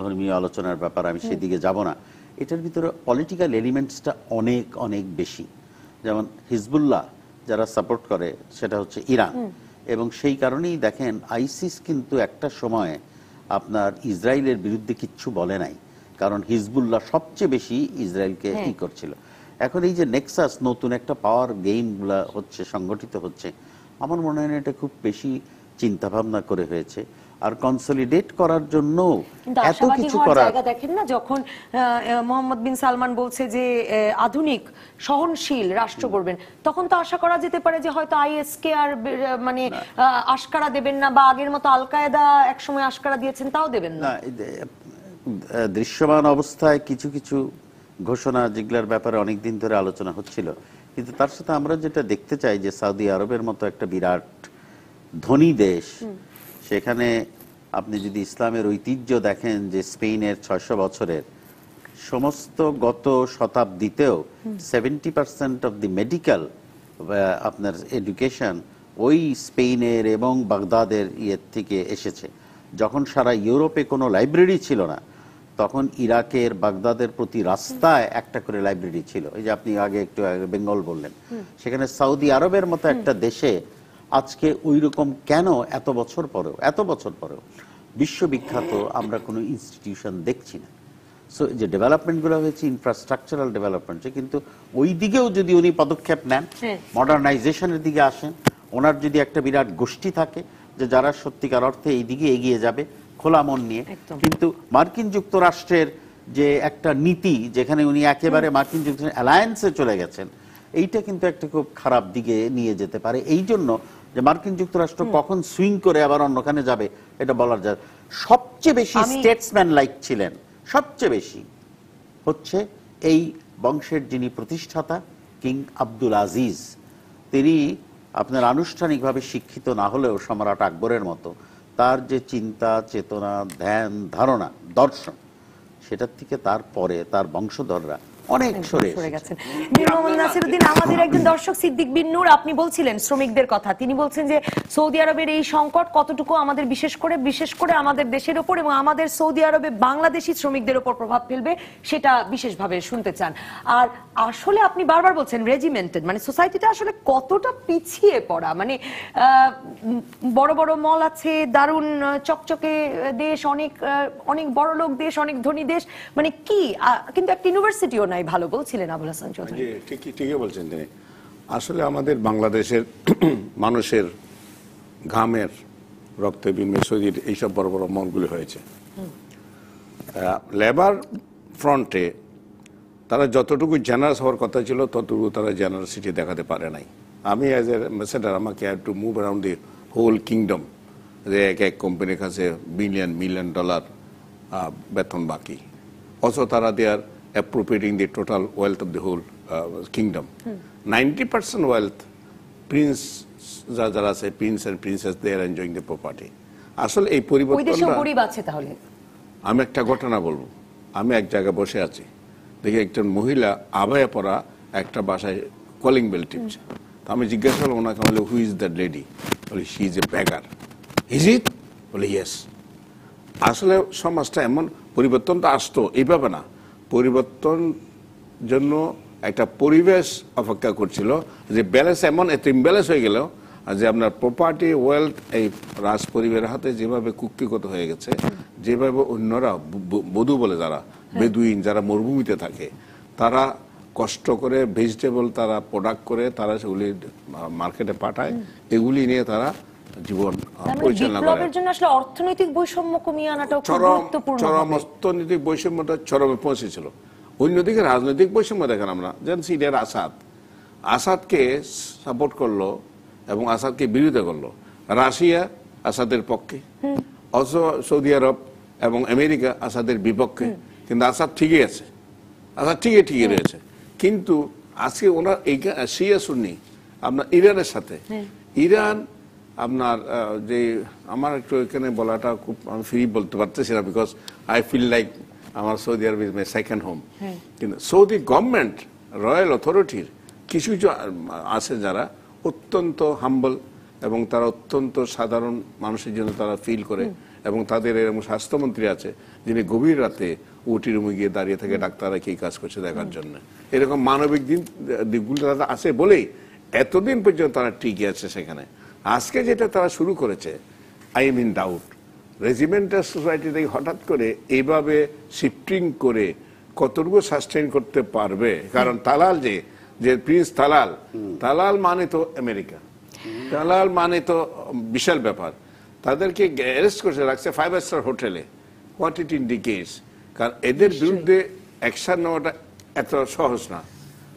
ধর্মীয় আলোচনার ব্যাপার আমি সেদিকে যাব না এটার ভিতরে পলিটিক্যাল এলিমেন্টসটা অনেক অনেক বেশি যেমন হিজবুল্লাহ যারা সাপোর্ট করে সেটা হচ্ছে ইরান এবং সেই কারণেই দেখেন আইসিস কিন্তু একটা সময়ে আপনার ইসরায়েলের বিরুদ্ধে কিচ্ছু বলে নাই কারণ হিজবুল্লাহ সবচেয়ে বেশি ইসরায়েলকে হ্যাঁ। ই করছিল এখন এই যে নেক্সাস নতুন একটা পাওয়ার গেমগুলো হচ্ছে সংগঠিত হচ্ছে আমার মনে হয় এটা খুব বেশি চিন্তাভাবনা করে হয়েছে আর কনসলিডেট করার জন্য এত কিছু করা জায়গা দেখেন না যখন মোহাম্মদ বিন সালমান বলছে যে আধুনিক সহনশীল রাষ্ট্র করবেন তখন তো আশা করা যেতে পারে যে হয়তো আইএসকে আর মানে আশকারা দেবেন না বা আগের মতো আল কায়দা একসময় আশকারা দিয়েছেন তাও দেবেন না দৃশ্যমান অবস্থায় কিছু কিছু ঘোষণা যেগুলার ব্যাপারে অনেকদিন ধরে আলোচনা হচ্ছিল কিন্তু তার সাথে আমরা যেটা দেখতে চাই যে সৌদি আরবের মতো একটা বিরাট ধনী দেশ সেখানে আপনি যদি ইসলামের ঐতিহ্য দেখেন যে স্পেনের ছয়শো বছরের সমস্ত গত শতাব্দীতেও seventy percent of the medical আপনার এডুকেশন ওই স্পেনের এবং বাগদাদের ইয়ের থেকে এসেছে যখন সারা ইউরোপে কোনো লাইব্রেরি ছিল না তখন ইরাকের বাগদাদের প্রতি রাস্তায় একটা করে লাইব্রেরি ছিল এই যে আপনি আগে একটু বেঙ্গল বললেন সেখানে সৌদি আরবের মতো একটা দেশে আজকে ওই রকম কেন এত বছর পরেও এত বছর পরেও বিশ্ববিখ্যাত আমরা কোনো ইনস্টিটিউশন দেখছি না সো যে ডেভেলপমেন্টগুলো হয়েছে ইনফ্রাস্ট্রাকচারাল ডেভেলপমেন্ট কিন্তু ওই দিকেও যদি উনি পদক্ষেপ নেন মডার্নাইজেশনের হ্যাঁ। দিকে আসেন ওনার যদি একটা বিরাট গোষ্ঠী থাকে যে যারা সত্যিকার অর্থে এই দিকে এগিয়ে যাবে খোলা মন নিয়ে কিন্তু মার্কিন যুক্তরাষ্ট্রের যে একটা নীতি যেখানে উনি একেবারে মার্কিন যুক্তরাষ্ট্রের অ্যালায়েন্সে চলে গেছেন এইটা কিন্তু একটা খুব খারাপ দিকে নিয়ে যেতে পারে এই জন্য যে মার্কিন যুক্তরাষ্ট্র কখন সুইং করে আবার অন্যখানে যাবে এটা বলার যায় সবচেয়ে বেশি স্টেটসম্যান লাইক ছিলেন সবচেয়ে বেশি হচ্ছে এই বংশের যিনি প্রতিষ্ঠাতা কিং আব্দুল আজিজ তিনি আপনার আনুষ্ঠানিকভাবে শিক্ষিত না হলেও সম্রাট আকবরের মতো তার যে চিন্তা চেতনা ধ্যান ধারণা দর্শন সেটার থেকে তার পরে তার বংশধররা অনেক সরে গেছেন মীর মোহাম্মদ নাসিরউদ্দিন আমাদের একজন দর্শক সিদ্দিক বিন নূর আপনি বলছিলেন শ্রমিকদের কথা তিনি বলছেন যে সৌদি আরবের এই সংকট কতটুকু আমাদের বিশেষ করে বিশেষ করে আমাদের দেশের ওপর এবং আমাদের সৌদি আরবে বাংলাদেশি শ্রমিকদের ওপর প্রভাব ফেলবে সেটা বিশেষভাবে শুনতে চান আর আসলে আপনি বারবার বলছেন রেজিমেন্টেড মানে সোসাইটিটা আসলে কতটা পিছিয়ে পড়া মানে বড় বড় মল আছে দারুণ চকচকে দেশ অনেক অনেক বড় লোক দেশ অনেক ধনী দেশ মানে কি কিন্তু একটা ইউনিভার্সিটিও নাই তাই ভালো বলছিলেন আবুল হাসান চৌধুরী ঠিকই ঠিকই বলছেন তিনি আসলে আমাদের বাংলাদেশের [clears throat] মানুষের ঘামের রক্তে বিনিময়ে সৌদির এইসব বড় বড় মলগুলি হয়েছে লেবার ফ্রন্টে তারা যতটুকু জেনারেস হওয়ার কথা ছিল ততটুকু তারা জেনারেসিটি দেখাতে পারে নাই আমি অ্যাজ এ অ্যাম্বাসেডার আমাকে had to move around the whole kingdom যে এক এক কোম্পানির কাছে বিলিয়ন মিলিয়ন ডলার বেতন বাকি অথচ তারা they're appropriating the total wealth of the whole kingdom ninety Ninety wealth prince wealth, prince যারা আছে prince and princess they are enjoying the property আসলে এই পরিবর্তনটা আমি একটা ঘটনা বলবো আমি এক জায়গায় বসে আছি দেখি একজন মহিলা আবায়া পড়া একটা বাসায় কলিং বেল টিপছে তো আমি জিজ্ঞাসা করলাম ওনাকে বলে হুইজ ইজ দ্য লেডি বলি she is a beggar is it বলে ইয়েস আসলে সমাজটা এমন পরিবর্তন তো আসতো এইভাবে না পরিবর্তন জন্য একটা পরিবেশ অপেক্ষা করছিল যে ব্যালেন্স এমন এত ইমব্যালেন্স হয়ে গেল যে আপনার প্রপার্টি ওয়েলথ এই রাজ পরিবারের হাতে যেভাবে কুক্ষিগত হয়ে গেছে যেভাবে অন্যরা বধু বলে যারা হ্যাঁ। বেদুইন যারা মরুভূমিতে থাকে তারা কষ্ট করে ভেজিটেবল তারা প্রোডাক্ট করে তারা সেগুলি মার্কেটে পাঠায় এগুলি নিয়ে তারা জীবন মানে পরিচালনা করে জন্য আসলে অর্থনৈতিক বৈষম্য কমিয়ে চরম অর্থনৈতিক বৈষম্যটা চরমে পৌঁছেছিল অন্যদিকে রাজনৈতিক বৈষম্য দেখেন আমরা যেন সিরিয়ার আসাদ আসাদকে সাপোর্ট করলো এবং আসাদকে করলো রাশিয়া আসাদের পক্ষে সৌদি আরব এবং আমেরিকা আসাদের বিপক্ষে কিন্তু আসাদ ঠিকই আছে আসাদ ঠিকই ঠিকই রয়েছে কিন্তু আজকে ওনার এই সিয়া শুনি আপনার ইরানের সাথে ইরান আপনার যে আমার একটু এখানে বলাটা খুব আমি ফ্রি বলতে পারতেছি না বিকজ আই ফিল লাইক আমার Saudi Arab is my second home কিন্তু সৌদি গভর্নমেন্ট রয়্যাল অথরিটির কিছু কিছু আছে যারা অত্যন্ত হাম্বল এবং তারা অত্যন্ত সাধারণ মানুষের জন্য তারা ফিল করে এবং তাদের এরকম স্বাস্থ্যমন্ত্রী আছে যিনি গভীর রাতে উটি রুমে গিয়ে দাঁড়িয়ে থাকে ডাক্তাররা কি কাজ করছে দেখার জন্য এরকম মানবিক দিন দিকগুলো তারা আছে বলেই এতদিন পর্যন্ত তারা টিকে আছে সেখানে আজকে যেটা তারা শুরু করেছে I am in doubt regimental society থেকে হঠাৎ করে এইভাবে শিফটিং করে কতটুকু সাস্টেন করতে পারবে কারণ তালাল যে যে প্রিন্স তালাল তালাল মানে তো আমেরিকা তালাল মানে তো বিশাল ব্যাপার তাদেরকে অ্যারেস্ট করে রাখছে ফাইভ স্টার হোটেলে হোয়াট ইট ইন্ডিকেটস কারণ এদের বিরুদ্ধে অ্যাকশন নেওয়াটা এত সহজ না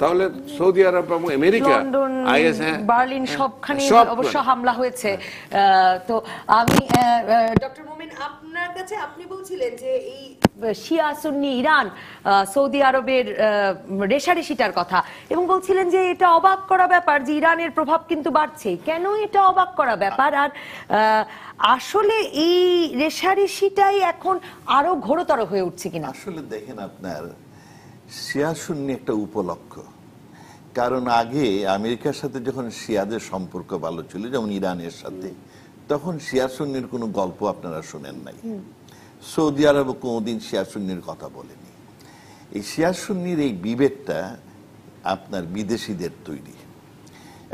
তাহলে সৌদি আরব এবং আমেরিকা হ্যাঁ, বার্লিন হ্যাঁ, সবখানে অবশ্য হামলা হয়েছে তো আমি ডক্টর মোমেন আপনার কাছে আপনি বলছিলেন যে এই শিয়া সুন্নি ইরান সৌদি আরবের রেশারেশিটার কথা এবং বলছিলেন যে এটা অবাক করা ব্যাপার যে ইরানের প্রভাব কিন্তু বাড়ছে কেন এটা অবাক করা ব্যাপার আর আসলে এই রেশারেশিটাই এখন আরো ঘোরতর হয়ে উঠছে কিনা আসলে দেখেন আপনার শিয়া শূন্য একটা উপলক্ষ কারণ আগে আমেরিকার সাথে যখন শিয়াদের সম্পর্ক ভালো ছিল যেমন ইরানের সাথে তখন শিয়া শূন্যের কোনো গল্প আপনারা শুনেন নাই সৌদি আরব কোনোদিন শিয়া শূন্যের কথা বলেনি এই শিয়া শূন্যের এই বিভেদটা আপনার বিদেশিদের তৈরি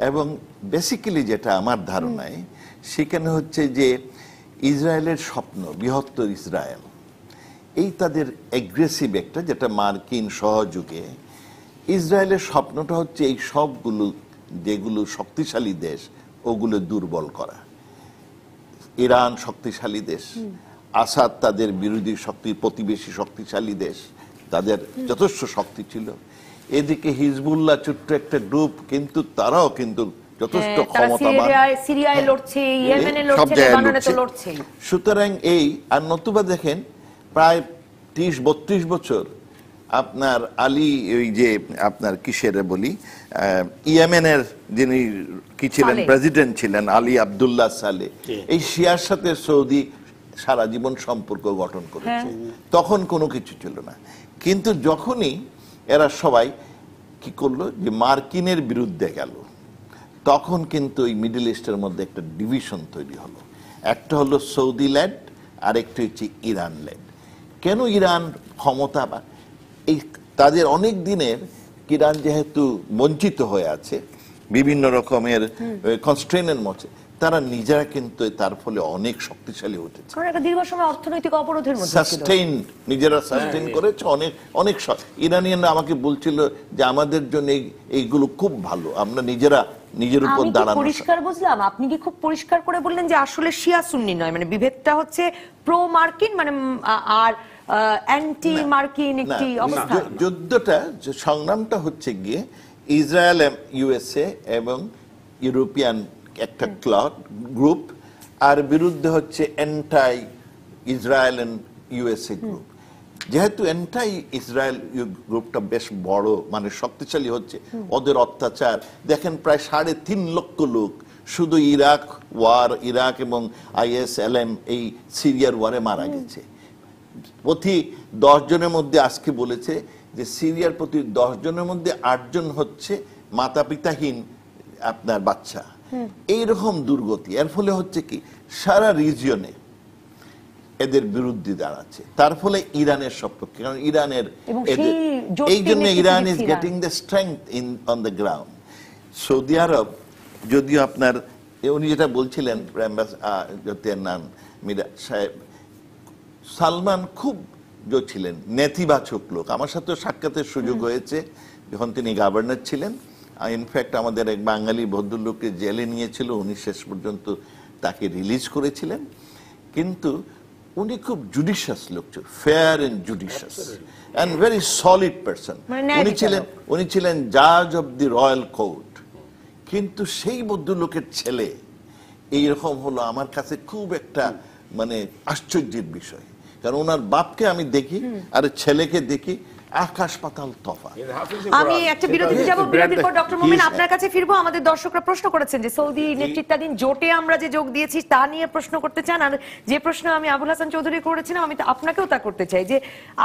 এবং বেসিক্যালি যেটা আমার ধারণায় সেখানে হচ্ছে যে ইসরায়েলের স্বপ্ন বৃহত্তর ইসরায়েল এই তাদের অ্যাগ্রেসিভ একটা যেটা মার্কিন সহযোগে ইসরায়েলের স্বপ্নটা হচ্ছে এই সবগুলো যেগুলো শক্তিশালী দেশ ওগুলো দুর্বল করা ইরান শক্তিশালী দেশ আসাদ তাদের বিরোধী শক্তি প্রতিবেশী শক্তিশালী দেশ তাদের যথেষ্ট শক্তি ছিল এদিকে হিজবুল্লাহ ছোট্ট একটা গ্রুপ কিন্তু তারাও কিন্তু যথেষ্ট হ্যাঁ, ক্ষমতা সুতরাং এই আর নতুবা দেখেন প্রায় ত্রিশ বত্রিশ বছর আপনার আলী ওই যে আপনার কিসের বলি ইয়েমেনের যিনি কি ছিলেন প্রেসিডেন্ট ছিলেন আলী আবদুল্লাহ সালে এই শিয়ার সাথে সৌদি সারা জীবন সম্পর্ক গঠন করেছে হ্যাঁ। তখন কোনো কিছু ছিল না কিন্তু যখনই এরা সবাই কি করলো যে মার্কিনের বিরুদ্ধে গেল তখন কিন্তু ওই মিডিল ইস্টের মধ্যে একটা ডিভিশন তৈরি হলো একটা হলো সৌদি ল্যান্ড আর একটা হচ্ছে ইরান ল্যান্ড কেন ইরান ক্ষমতা বা এই তাদের অনেক দিনের ইরান যেহেতু বঞ্চিত হয়ে আছে বিভিন্ন রকমের কনস্ট্রেনের মধ্যে তারা নিজেরা কিন্তু তার ফলে অনেক শক্তিশালী উঠেছে দীর্ঘ সময় অর্থনৈতিক অবরোধের সাস্টেইন নিজেরা সাস্টেইন হ্যাঁ। করেছে অনেক অনেক ইরানিয়ানরা আমাকে বলছিল যে আমাদের জন্য এইগুলো খুব ভালো আমরা নিজেরা নিজের উপর দাঁড়ানো পরিষ্কার বুঝলাম আপনি কি খুব পরিষ্কার করে বললেন যে আসলে শিয়া সুন্নি নয় মানে বিভেদটা হচ্ছে প্রো মার্কিন মানে আর অ্যান্টি মার্কিন একটি অবস্থা যুদ্ধটা যে সংগ্রামটা হচ্ছে গিয়ে ইসরায়েল ইউএসএ এবং ইউরোপিয়ান একটা ক্লট গ্রুপ আর বিরুদ্ধে হচ্ছে anti Israel and USA group যেহেতু এন্টাই ইসরায়েল গ্রুপটা বেশ বড় মানে শক্তিশালী হচ্ছে ওদের অত্যাচার দেখেন প্রায় সাড়ে তিন লক্ষ লোক শুধু ইরাক ওয়ার ইরাক এবং আইএসএলএম এই সিরিয়ার ওয়ারে মারা গেছে প্রতি দশ জনের মধ্যে আজকে বলেছে যে সিরিয়ার প্রতি দশ জনের মধ্যে আটজন হচ্ছে মাতা পিতাহীন আপনার বাচ্চা এইরকম দুর্গতি এর ফলে হচ্ছে কি সারা রিজিয়নে এদের বিরুদ্ধে দাঁড়াচ্ছে তার ফলে ইরানের সপক্ষে কারণ ইরানের এই জন্য Iran is getting the strength in on the ground Saudi Arab যদিও আপনার উনি যেটা বলছিলেন নাম মিরা সাহেব সালমান খুব যে ছিলেন নেতিবাচক লোক আমার সাথে সাক্ষাতের সুযোগ হয়েছে যখন তিনি গভর্নর ছিলেন ইনফ্যাক্ট আমাদের এক বাঙালি ভদ্রলোককে জেলে নিয়েছিল উনি শেষ পর্যন্ত তাকে রিলিজ করেছিলেন কিন্তু উনি খুব জুডিশিয়াস লোক ছিল fair and judicious and very solid person উনি ছিলেন উনি ছিলেন জাজ অফ দি রয়্যাল কোর্ট কিন্তু সেই ভদ্রলোকের ছেলে এইরকম হলো আমার কাছে খুব একটা মানে আশ্চর্যের বিষয় কারণ ওনার বাপকে আমি দেখি আর ছেলেকে দেখি আকাশ পাতাল তফা আমি একটা বিরতিতে যাব বিরতির পর ডক্টর মোমিন আপনার কাছে ফিরবো আমাদের দর্শকরা প্রশ্ন করেছেন যে সৌদি নেতৃত্বাধীন জোটে আমরা যে যোগ দিয়েছি তা নিয়ে প্রশ্ন করতে চান আর যে প্রশ্ন আমি আবুল হাসান চৌধুরী করেছিলাম আমি তো আপনাকেও তা করতে চাই যে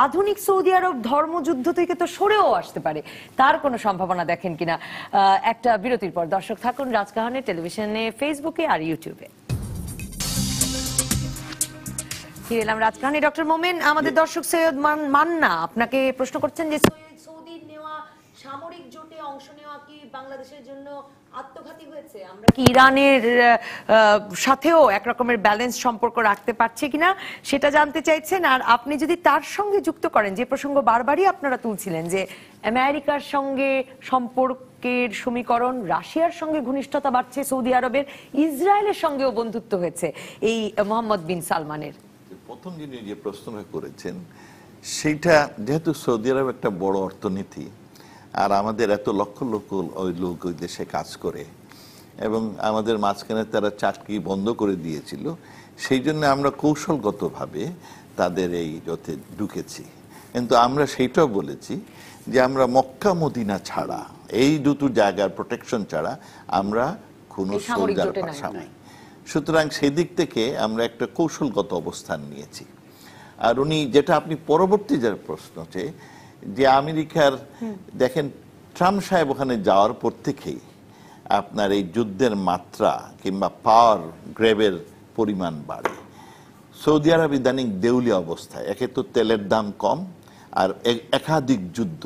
আধুনিক সৌদি আরব ধর্মযুদ্ধ থেকে তো সরেও আসতে পারে তার কোনো সম্ভাবনা দেখেন কিনা একটা বিরতির পর দর্শক থাকুন রাজকাহনের টেলিভিশনে ফেসবুকে আর ইউটিউবে ফিরে এলাম রাজকাহনে ডক্টর মোমেন আমাদের দর্শক সৈয়দ মান্না আপনাকে প্রশ্ন করছেন যে সৌদির নেওয়া সামরিক জোটে অংশ নেওয়া কি বাংলাদেশের জন্য আত্মঘাতী হয়েছে আমরা কি ইরানের সাথেও একরকমের ব্যালেন্স সম্পর্ক রাখতে পারছে কিনা সেটা জানতে চাইছেন আর আপনি যদি তার সঙ্গে যুক্ত করেন যে প্রসঙ্গ বারবারই আপনারা তুলছিলেন যে আমেরিকার সঙ্গে সম্পর্কের সমীকরণ রাশিয়ার সঙ্গে ঘনিষ্ঠতা বাড়ছে সৌদি আরবের ইসরায়েলের সঙ্গেও বন্ধুত্ব হয়েছে এই মোহাম্মদ বিন সালমানের প্রথম যিনি যে প্রশ্ন করেছেন সেইটা যেহেতু সৌদি আরব একটা বড় অর্থনীতি আর আমাদের এত লক্ষ লক্ষ ওই লোক ওই দেশে কাজ করে এবং আমাদের মাঝখানে তারা চাকরি বন্ধ করে দিয়েছিল সেই জন্য আমরা কৌশলগতভাবে তাদের এই যথে ঢুকেছি কিন্তু আমরা সেইটাও বলেছি যে আমরা মক্কা মদিনা ছাড়া এই দুটো জায়গার প্রোটেকশন ছাড়া আমরা কোনো সোলজার পাশা নাই সুতরাং সেই দিক থেকে আমরা একটা কৌশলগত অবস্থান নিয়েছি আর উনি যেটা আপনি পরবর্তী যার প্রশ্ন যে আমেরিকার দেখেন ট্রাম্প সাহেব ওখানে যাওয়ার পর থেকেই আপনার এই যুদ্ধের মাত্রা কিংবা পাওয়ার গ্রেভের পরিমাণ বাড়ে সৌদি আরব ইদানিং দেউলি অবস্থায় একে তো তেলের দাম কম আর একাধিক যুদ্ধ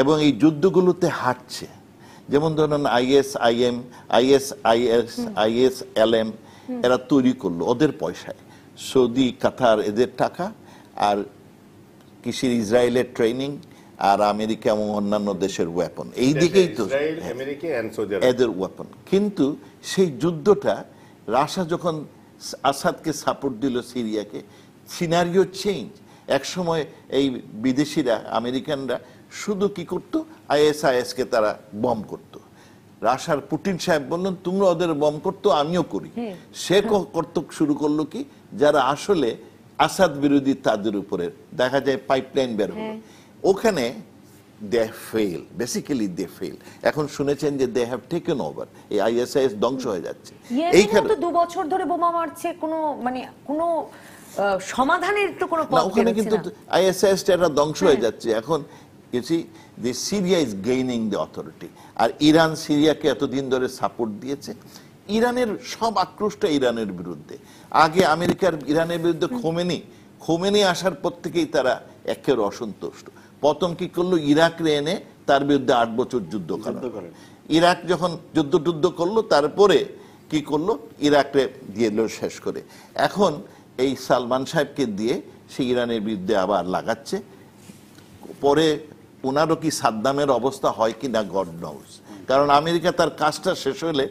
এবং এই যুদ্ধগুলোতে হাঁটছে যেমন ধরেন আইএস আইএম আইএস আইএস আইএস এম এরা তৈরি করলো ওদের পয়সায় সৌদি কাতার এদের টাকা আর কৃষির ইসরায়েলের ট্রেনিং আর আমেরিকা এবং অন্যান্য দেশের ওয়েপন এই দিকেই তো হ্যাঁ। এদের ওয়েপন কিন্তু সেই যুদ্ধটা রাশা যখন আসাদকে সাপোর্ট দিল সিরিয়াকে সিনারিও চেঞ্জ এক সময় এই বিদেশিরা আমেরিকানরা শুধু কি করতো আইএসআইএসকে তারা বম করতো রাশার পুটিন সাহেব বললেন তোমরা ওদের বম করতো আমিও করি সে কর্তক শুরু করলো কি যারা আসলে আসাদ বিরোধী তাদের উপরে দেখা যায় পাইপলাইন বের হলো হ্যাঁ। ওখানে they fell basically they fell এখন শুনেছেন যে দে হ্যাভ টেকেন ওভার এই আইএসআইএস ধ্বংস হয়ে যাচ্ছে এইখানে তো দু বছর ধরে বোমা মারছে কোনো মানে কোনো সমাধানের তো কোনো পথ ওখানে কিন্তু আইএসআইএস টা ধ্বংস হয়ে হ্যাঁ। যাচ্ছে এখন You see, the Syria is gaining the authority. আর ইরান সিরিয়াকে এতদিন ধরে সাপোর্ট দিয়েছে ইরানের সব আক্রোশটা ইরানের বিরুদ্ধে আগে আমেরিকার ইরানের বিরুদ্ধে খোমেনি খোমেনি আসার পর থেকেই তারা একের অসন্তুষ্ট প্রথম কি করলো ইরাকরে এনে তার বিরুদ্ধে আট বছর যুদ্ধ করা ইরাক যখন যুদ্ধ টুদ্ধ করলো তারপরে কি করলো ইরাকরে দিয়ে শেষ করে এখন এই সালমান সাহেবকে দিয়ে সে ইরানের বিরুদ্ধে আবার লাগাচ্ছে পরে ওনারও কি সাদ্দামের অবস্থা হয় কি না গড নউজ কারণ আমেরিকা তার কাজটা শেষ হলে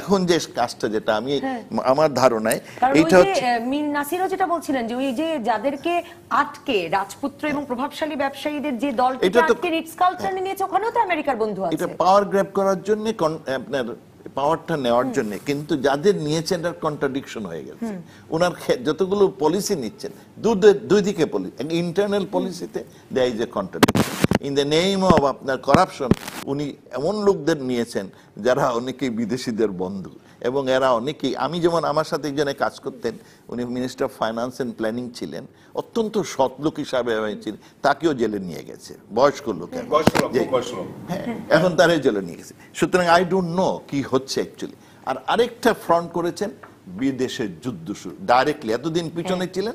এখন যে কাজটা যেটা আমি হ্যাঁ। আমার ধারণায় এটা হচ্ছে মিন নাসিরও যেটা বলছিলেন যে ওই যে যাদেরকে আটকে রাজপুত্র এবং প্রভাবশালী ব্যবসায়ীদের যে দল আটকে তো রিটস কালচার নিয়েছে ওখানেও তো আমেরিকার বন্ধু আছে এটা পাওয়ার গ্র্যাব করার জন্য আপনার পাওয়ারটা নেওয়ার জন্য কিন্তু যাদের নিয়েছেন তার কন্ট্রাডিকশন হয়ে গেছে ওনার যতগুলো পলিসি নিচ্ছেন দুই দিকে পলিসি ইন্টারনাল পলিসিতে দেয় যে contradiction in the name of আপনার করাপশন উনি এমন লোকদের নিয়েছেন যারা অনেকেই বিদেশিদের বন্ধু এবং এরা অনেকেই আমি যেমন আমার সাথে একজনে কাজ করতেন উনি minister of finance and planning ছিলেন অত্যন্ত সৎ লোক হিসাবে হয়েছিল তাকেও জেলে নিয়ে গেছে বয়স্ক লোক এখন হ্যাঁ, তারে জেলে নিয়ে গেছে সুতরাং আই ডোন্ট নো কি হচ্ছে অ্যাকচুয়ালি আর আরেকটা ফ্রন্ট করেছেন বিদেশে যুদ্ধ শুরু ডাইরেক্টলি এতদিন পিছনে হ্যাঁ। ছিলেন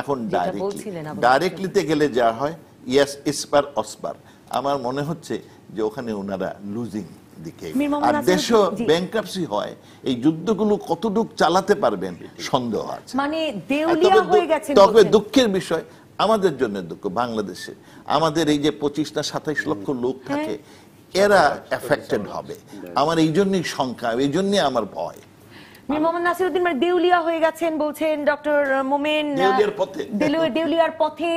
এখন ডাইরেক্টলি ডাইরেক্টলিতে গেলে যা হয় ইয়াস ইসপার অসপার আমার মনে হচ্ছে যে ওখানে ওনারা লুজিং দিকে আর দেশ ব্যাংকাপসি হয় এই যুদ্ধগুলো কতটুক চালাতে পারবেন সন্দেহ আছে মানে দেউলিয়া হয়ে গেছে তবে দুঃখের বিষয় আমাদের জন্য দুঃখ বাংলাদেশে আমাদের এই যে পঁচিশ না সাতাইশ লক্ষ লোক হ্যাঁ। থাকে এরা এফেক্টেড হবে আমার এই জন্যই শঙ্কা এই জন্যই আমার ভয় মীর মোহাম্মদ নাসিরউদ্দিন মানে দেউলিয়া হয়ে গেছেন বলছেন ডক্টর মোমেন দেউলিয়ার পথে দেউলিয়ার পথে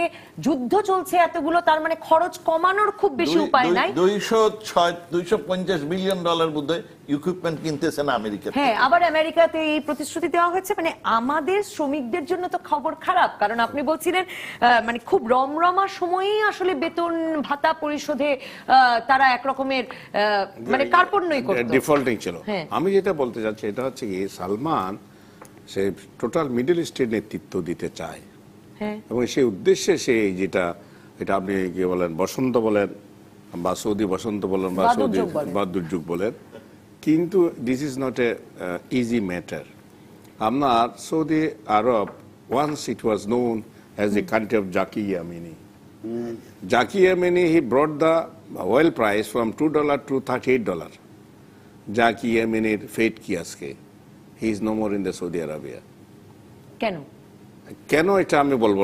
যুদ্ধ চলছে এতগুলো তার মানে খরচ কমানোর খুব বেশি উপায় নাই 206 250 বিলিয়ন ডলার বোধহয় ইকুইপমেন্ট কিনতেছে না আমেরিকা হ্যাঁ আবার আমেরিকাতে এই প্রতিশ্রুতি দেওয়া হয়েছে মানে আমাদের শ্রমিকদের জন্য তো খবর খারাপ কারণ আপনি বলছিলেন মানে খুব রমরমা সময়েই আসলে বেতন ভাতা পরিশোধে তারা এক রকমের মানে কার্পণ্যই করত ডিফল্টিং ছিল হ্যাঁ। আমি যেটা বলতে যাচ্ছি এটা হচ্ছে কি সালমান সে টোটাল মিডল ইস্টের নেতৃত্ব দিতে চায় হ্যাঁ। এবং সেই উদ্দেশ্যে সে যেটা এটা আপনি কি বলেন বসন্ত বলেন বা সৌদি বসন্ত বলেন বা সৌদি বা দুর্যোগ বলেন কিন্তু this is not a easy matter আপনার Saudi Arab once it was known as the country of Zakiya Mini. Mm. Zakiya he brought the oil price from $2 to $38. Zakiya Mini fate kiaske. He is no more in the Saudi Arabia. কেন কেন এটা আমি বলবো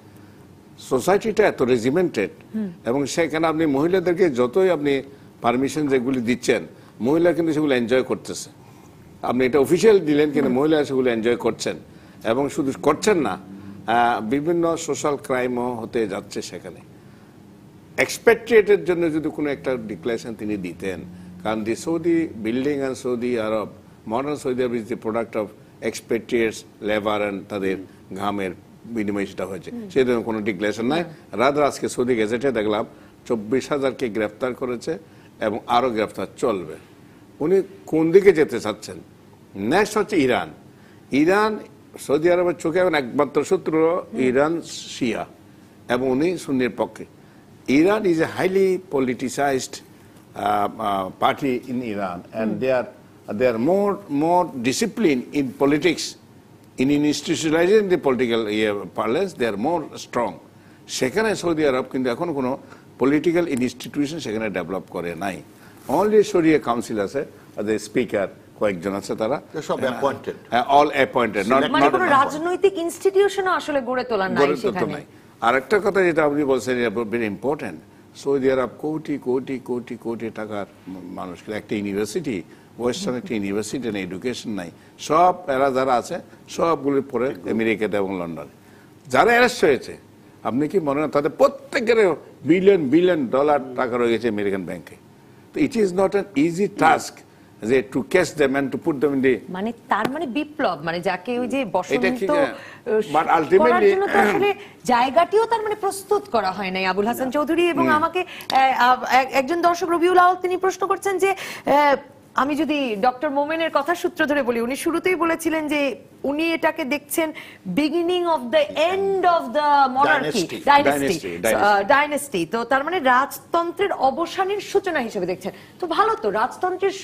সোসাইটিটা এত regimented এবং সেখানে আপনি মহিলাদেরকে যতই আপনি পারমিশন যেগুলি দিচ্ছেন মহিলা কিন্তু সেগুলো এনজয় করতেছে আপনি এটা অফিসিয়াল দিলেন কিন্তু মহিলা সেগুলো এনজয় করছেন এবং শুধু করছেন না বিভিন্ন সোশ্যাল ক্রাইমও হতে যাচ্ছে সেখানে এক্সপেক্টেটের জন্য যদি কোনো একটা ডিক্লারেশন তিনি দিতেন কারণ the Saudi building and Saudi Arab modern Saudi Arab is the product of expatriates labour and তাদের ঘামের বিনিময় সেটা হয়েছে সেই জন্য কোনো ডিক্লারেশন নাই রাদার আজকে সৌদি গেজেটে দেখলাম চব্বিশ হাজারকে গ্রেফতার করেছে এবং আরও গ্রেফতার চলবে উনি কোন দিকে যেতে চাচ্ছেন নেক্সট হচ্ছে ইরান ইরান সৌদি আরবের চোখে এখন একমাত্র শত্রু ইরান শিয়া এবং উনি সুন্নির পক্ষে Iran is a highly politicised party in Iran and they are they are more more discipline in politics in institutionalizing the political uh, parlance they are more strong সেখানে সৌদি আরব কিন্তু এখনো কোনো political institution সেখানে develop করে নাই only শরিয়া council আছে speaker কয়েকজন আছে তারা সব অ্যাপয়েন্টেড অল অ্যাপয়েন্টেড মানে রাজনৈতিক ইনস্টিটিউশন আসলে গড়ে তোলা নাই সেখানে আরেকটা কথা যেটা আপনি বলছেন ভেরি ইম্পর্টেন্ট সৌদি আরব কোটি কোটি কোটি কোটি টাকার মানুষকে একটা ইউনিভার্সিটি ওয়েস্টার্ন একটা ইউনিভার্সিটি নেই এডুকেশন নাই সব এরা যারা আছে সবগুলির পরে আমেরিকাতে এবং লন্ডনে যারা অ্যারেস্ট হয়েছে আপনি কি মনে হয় তাদের প্রত্যেকের বিলিয়ন বিলিয়ন ডলার টাকা রয়ে গেছে আমেরিকান ব্যাংকে তো it is not an easy task যে to catch them and to put them in the মানে তার মানে বিপ্লব মানে যাকে ওই যে বসন্ত বাট হ্যাঁ। আলটিমেটলি আসলে জায়গাটিও তার মানে প্রস্তুত করা হয় নাই আবুল হাসান চৌধুরী এবং আমাকে একজন দর্শক রবিউল আওয়াল তিনি প্রশ্ন করছেন যে আমি যদি ডক্টর মোমেনের কথা সূত্র ধরে বলি উনি শুরুতেই বলেছিলেন যে উনি এটাকে দেখছেন beginning of the end of the monarchy dynasty dynasty তো তার মানে রাজতন্ত্রের অবসানের সূচনা হিসেবে দেখছেন তো ভালো তো রাজতন্ত্রের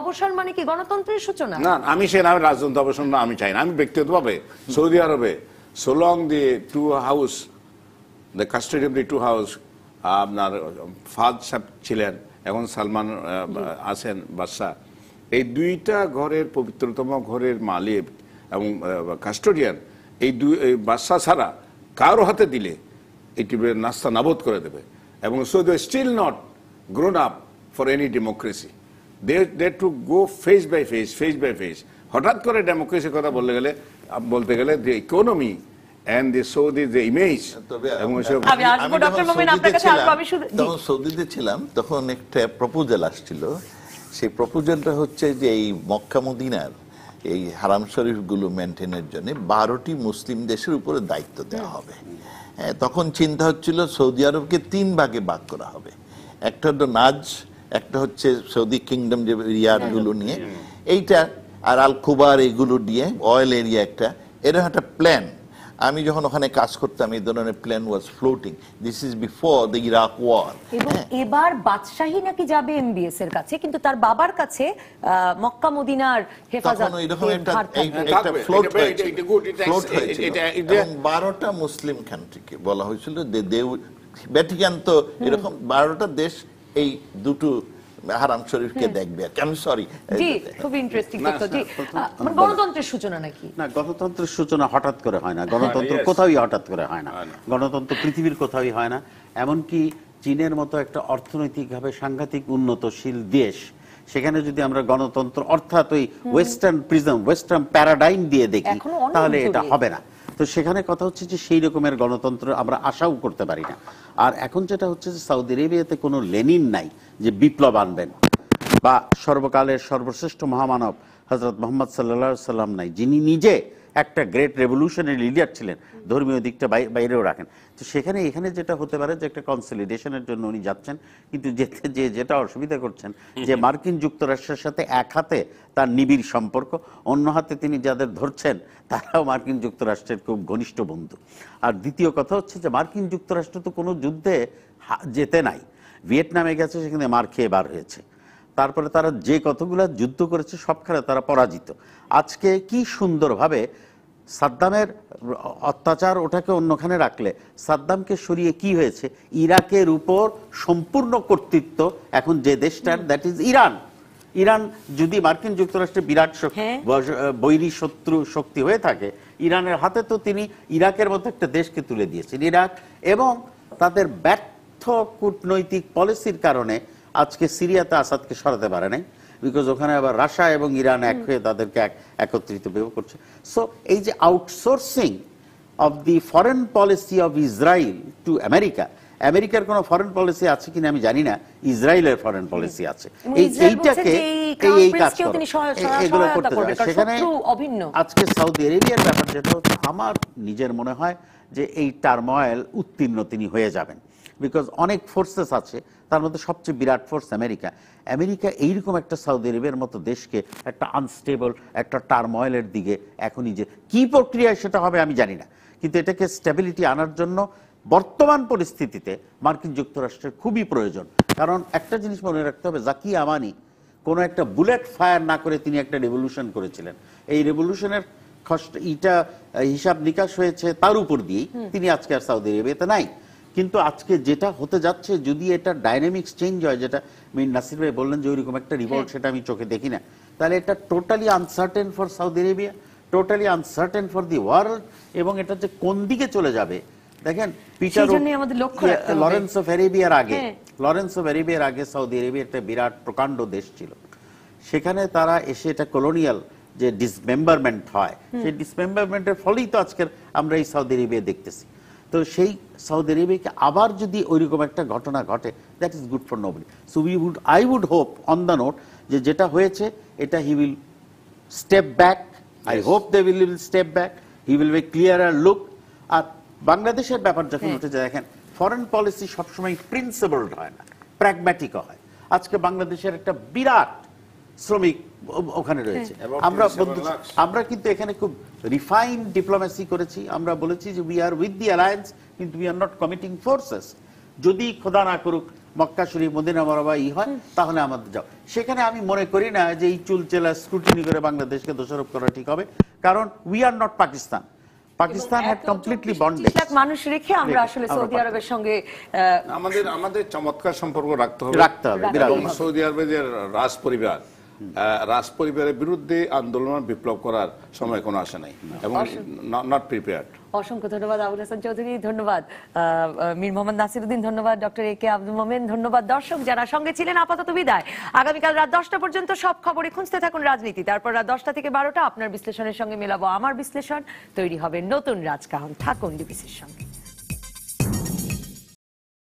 অবসান মানে কি গণতন্ত্রের সূচনা না আমি সে নামে রাজতন্ত্র অবসান না আমি চাই না আমি ব্যক্তিগতভাবে সৌদি আরবে so long the two house the custody of the two house আপনার ফাদ সাহেব ছিলেন এখন সালমান আছেন বাদশাহ এই দুইটা ঘরের পবিত্রতম ঘরের মালিক এবং কাস্টোডিয়ান এই দুই বাদশাহ ছাড়া কারো হাতে দিলে এটি নাস্তা নাবোধ করে দেবে এবং so they still not grown up for any democracy they they to go face by face face by face হঠাৎ করে ডেমোক্রেসির কথা বলতে গেলে বলতে গেলে the economy and they saw the, the image আমি আসবো ডক্টর মোমিন তখন সৌদিতে ছিলাম তখন একটা প্রপোজাল আসছিল সেই প্রপোজালটা হচ্ছে যে এই মক্কা মদিনার এই হারাম শরীফগুলো মেনটেনের জন্য বারোটি মুসলিম দেশের উপরে দায়িত্ব দেওয়া হবে হ্যাঁ তখন চিন্তা হচ্ছিল সৌদি আরবকে তিন ভাগে বাদ করা হবে একটা হলো নাজ একটা হচ্ছে সৌদি কিংডম যে এরিয়াগুলো নিয়ে এইটা আর আল কুবার এইগুলো দিয়ে অয়েল এরিয়া একটা এরকম একটা প্ল্যান আমি যখন ওখানে কাজ করতাম এই ধরনের plan was floating this is before the Iraq war এবং হ্যাঁ। এবার বাদশাহী নাকি যাবে এমবিএস এর কাছে কিন্তু তার বাবার কাছে মক্কা মদিনার হেফাজত এরকম একটা একটা ফ্লোট হয়েছে ফ্লোট হয়েছে এবং 12টা মুসলিম কান্ট্রিকে বলা হয়েছিল দে দেউ ভ্যাটিকান তো এরকম 12টা দেশ এই দুটো হারাম শরীফকে দেখবে আর আমি সরি জি খুব ইন্টারেস্টিং তথ্য জি মানে গণতন্ত্রের সূচনা নাকি না গণতন্ত্রের সূচনা হঠাৎ করে হয় না হ্যাঁ, গণতন্ত্র কোথাওই হঠাৎ করে হয় না গণতন্ত্র পৃথিবীর কোথাওই হয় না এমনকি চীনের মতো একটা অর্থনৈতিকভাবে সাংঘাতিক উন্নতশীল দেশ সেখানে যদি আমরা গণতন্ত্র অর্থাৎ ওই ওয়েস্টার্ন প্রিজম ওয়েস্টার্ন প্যারাডাইম দিয়ে দেখি তাহলে এটা হবে না তো সেখানে কথা হচ্ছে যে সেই রকমের গণতন্ত্র আমরা আশাও করতে পারি না আর এখন যেটা হচ্ছে যে সৌদি আরেবিয়াতে কোনো লেনিন নাই যে বিপ্লব আনবেন বা সর্বকালের সর্বশ্রেষ্ঠ মহামানব হজরত মোহাম্মদ সাল্লা সাল্লাম নাই যিনি নিজে একটা গ্রেট রেভলিউশনের লিডার ছিলেন ধর্মীয় দিকটা বাইরেও রাখেন তো সেখানে এখানে যেটা হতে পারে যে একটা কনসলিডেশনের জন্য উনি যাচ্ছেন কিন্তু যেতে যে যেটা অসুবিধা করছেন যে মার্কিন যুক্তরাষ্ট্রের সাথে এক হাতে তার নিবিড় সম্পর্ক অন্য হাতে তিনি যাদের ধরছেন তারাও মার্কিন যুক্তরাষ্ট্রের খুব ঘনিষ্ঠ বন্ধু আর দ্বিতীয় কথা হচ্ছে যে মার্কিন যুক্তরাষ্ট্র তো কোনো যুদ্ধে যেতে নাই ভিয়েতনামে গেছে সেখানে মার খেয়ে বার হয়েছে তারপরে তারা যে কতগুলো যুদ্ধ করেছে সবখানে তারা পরাজিত আজকে কি সুন্দরভাবে সাদ্দামের অত্যাচার ওটাকে অন্যখানে রাখলে সাদ্দামকে সরিয়ে কি হয়েছে ইরাকের উপর সম্পূর্ণ কর্তৃত্ব এখন যে দেশটার দ্যাট ইজ ইরান ইরান যদি মার্কিন যুক্তরাষ্ট্রের বিরাট হ্যাঁ। বৈরী শত্রু শক্তি হয়ে থাকে ইরানের হাতে তো তিনি ইরাকের মতো একটা দেশকে তুলে দিয়েছেন ইরাক এবং তাদের ব্যর্থ কূটনৈতিক পলিসির কারণে আজকে সিরিয়াতে আসাদকে সরাতে পারে নাই বিকজ ওখানে আবার রাশিয়া এবং ইরান এক হয়ে তাদেরকে একত্রিত করছে সো এই যে outsourcing of the foreign policy of Israel to America আমেরিকার কোন ফরেন পলিসি আছে কিনা আমি জানি না ইসরায়েলের ফরেন পলিসি আছে এই এইটাকে এই কাজ এগুলো করতে যাবে সেখানে আজকে সৌদি আরেবিয়ার ব্যাপার যেটা আমার নিজের মনে হয় যে এই টার্ময়েল উত্তীর্ণ তিনি হয়ে যাবেন বিকজ অনেক ফোর্সেস আছে তার মধ্যে সবচেয়ে বিরাট ফোর্স আমেরিকা আমেরিকা এইরকম একটা সৌদি আরবের মতো দেশকে একটা আনস্টেবল একটা টার্ময়েলের দিকে এখনই যে কি প্রক্রিয়ায় সেটা হবে আমি জানি না কিন্তু এটাকে স্টেবিলিটি আনার জন্য বর্তমান পরিস্থিতিতে মার্কিন যুক্তরাষ্ট্রের খুবই প্রয়োজন কারণ একটা জিনিস মনে রাখতে হবে জাকি আমানি কোনো একটা বুলেট ফায়ার না করে তিনি একটা রেভলিউশন করেছিলেন এই রেভলিউশনের ইটা হিসাব নিকাশ হয়েছে তার উপর দিয়েই তিনি আজকে আর সৌদি আরবিয়াতে নাই কিন্তু আজকে যেটা হতে যাচ্ছে যদি এটা ডাইনামিক্স চেঞ্জ হয় যেটা মিন নাসির ভাই বললেন যে ওইরকম একটা রিভল্ট হ্যাঁ। সেটা আমি চোখে দেখি না তাহলে এটা totally uncertain for Saudi Arabia totally uncertain for the world এবং এটা যে কোন দিকে চলে যাবে দেখেন পিটার লরেন্স অফ আরেবিয়ার আগে লরেন্স অফ আরেবিয়ার আগে সৌদি আরেবিয়া একটা বিরাট প্রকাণ্ড দেশ ছিল সেখানে তারা এসে এটা কলোনিয়াল যে ডিসমেম্বারমেন্ট হয় সেই ডিসমেম্বারমেন্টের ফলেই তো আজকের আমরা এই সৌদি আরেবিয়া দেখতেছি তো সেই সৌদি আরেবিয়াকে আবার যদি ওইরকম একটা ঘটনা ঘটে that is good for nobody so we would I would hope on the note যে যেটা হয়েছে এটা he will step back I hope they will will step back he will be clear আর লুক আর বাংলাদেশের ব্যাপার যখন হ্যাঁ। উঠে যায় দেখেন ফরেন পলিসি সবসময় প্রিন্সিপলড হয় না প্র্যাগম্যাটিকও হয় আজকে বাংলাদেশের একটা বিরাট শ্রমিক ওখানে হ্যাঁ। রয়েছে আমরা আমরা কিন্তু এখানে খুব রিফাইন ডিপ্লোমেসি করেছি আমরা বলেছি যে we are with the alliance কিন্তু we are not committing forces যদি খোদা না করুক মক্কা শরীফ মদিনা মরাবা ই হয় তাহলে আমাদের যাও সেখানে আমি মনে করি না যে এই চুল চেলা স্ক্রুটিনি করে বাংলাদেশকে দোষারোপ করা ঠিক হবে কারণ we are not Pakistan Pakistan had completely bonded lakh মানুষ রেখে আমরা আসলে সৌদি আরবের সঙ্গে আমাদের আমাদের চমৎকার সম্পর্ক রাখতে হবে রাখতে হবে সৌদি আরবের রাজ পরিবার রাজ পরিবারের বিরুদ্ধে আন্দোলন বিপ্লব করার সময় কোনো আসে নাই এবং নট প্রিপেয়ার্ড অসংখ্য ধন্যবাদ আবুল হাসান চৌধুরী ধন্যবাদ মীর মোহাম্মদ নাসিরুদ্দিন ধন্যবাদ ডক্টর এ কে আব্দুল মোমেন ধন্যবাদ দর্শক যারা সঙ্গে ছিলেন আপাতত বিদায় আগামীকাল রাত দশটা পর্যন্ত সব খবরে খুঁজতে থাকুন রাজনীতি তারপর রাত দশটা থেকে বারোটা আপনার বিশ্লেষণের সঙ্গে মেলাবো আমার বিশ্লেষণ তৈরি হবে নতুন রাজকাহন থাকুন ডিবিসির সঙ্গে